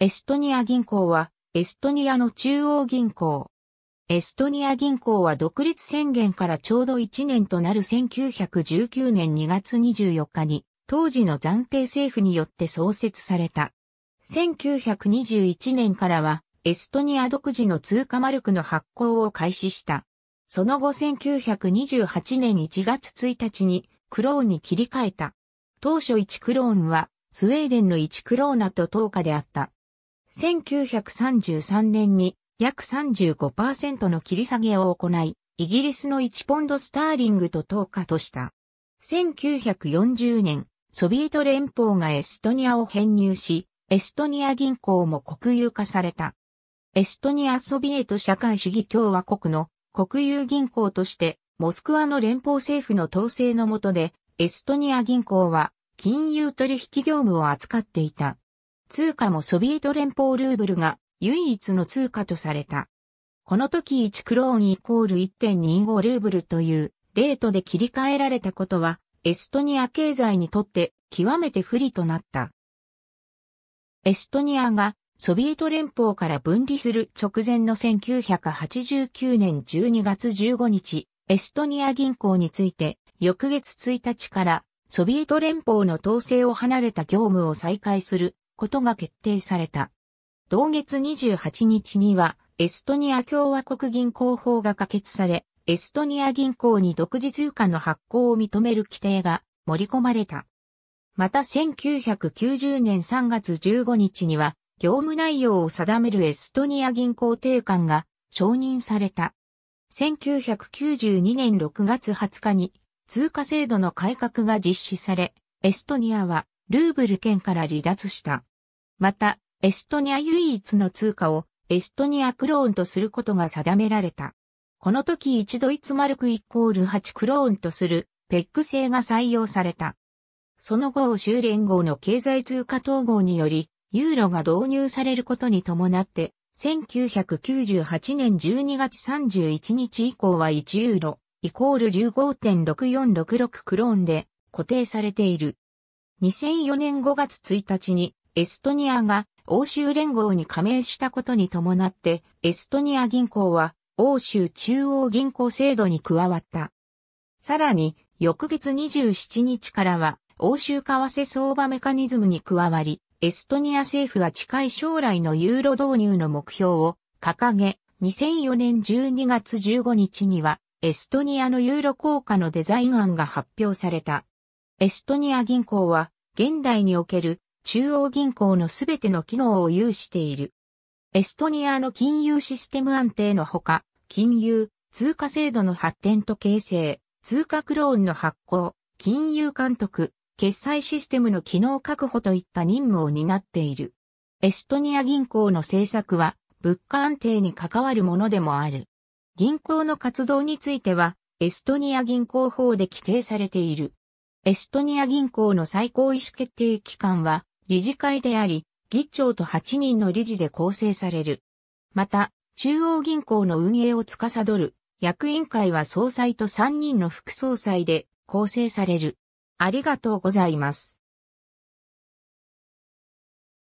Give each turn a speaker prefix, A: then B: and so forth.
A: エストニア銀行は、エストニアの中央銀行。エストニア銀行は独立宣言からちょうど1年となる1919年2月24日に、当時の暫定政府によって創設された。1921年からは、エストニア独自の通貨マルクの発行を開始した。その後1928年1月1日に、クローンに切り替えた。当初1クローンは、スウェーデンの1クローナと等価であった。1933年に約35%の切り下げを行い、イギリスの1ポンドスターリングと投下とした。1940年、ソビエト連邦がエストニアを編入し、エストニア銀行も国有化された。エストニアソビエト社会主義共和国の国有銀行として、モスクワの連邦政府の統制の下で、エストニア銀行は金融取引業務を扱っていた。通貨もソビエト連邦ルーブルが唯一の通貨とされた。この時1クローンイコール1.25ルーブルというレートで切り替えられたことはエストニア経済にとって極めて不利となった。エストニアがソビエト連邦から分離する直前の1989年12月15日、エストニア銀行について、翌月1日からソビエト連邦の統制を離れた業務を再開することが決定された。同月28日には、エストニア共和国銀行法が可決され、エストニア銀行に独自通貨の発行を認める規定が盛り込まれた。また1990年3月15日には、業務内容を定めるエストニア銀行定款が承認された。1992年6月20日に通貨制度の改革が実施され、エストニアはルーブル圏から離脱した。また、エストニア唯一の通貨をエストニアクローンとすることが定められた。この時一度イツマルクイコール8クローンとするペック制が採用された。その後州連合の経済通貨統合により、ユーロが導入されることに伴って、1998年12月31日以降は1ユーロ、イコール15.6466クローンで固定されている。2004年5月1日にエストニアが欧州連合に加盟したことに伴って、エストニア銀行は欧州中央銀行制度に加わった。さらに、翌月27日からは、欧州為替相場メカニズムに加わり、エストニア政府は近い将来のユーロ導入の目標を掲げ、2004年12月15日には、エストニアのユーロ効果のデザイン案が発表された。エストニア銀行は、現代における中央銀行のすべての機能を有している。エストニアの金融システム安定のほか、金融、通貨制度の発展と形成、通貨クローンの発行、金融監督、決済システムの機能確保といった任務を担っている。エストニア銀行の政策は物価安定に関わるものでもある。銀行の活動についてはエストニア銀行法で規定されている。エストニア銀行の最高意思決定機関は理事会であり、議長と8人の理事で構成される。また、中央銀行の運営を司る役員会は総裁と3人の副総裁で構成される。ありがとうございます。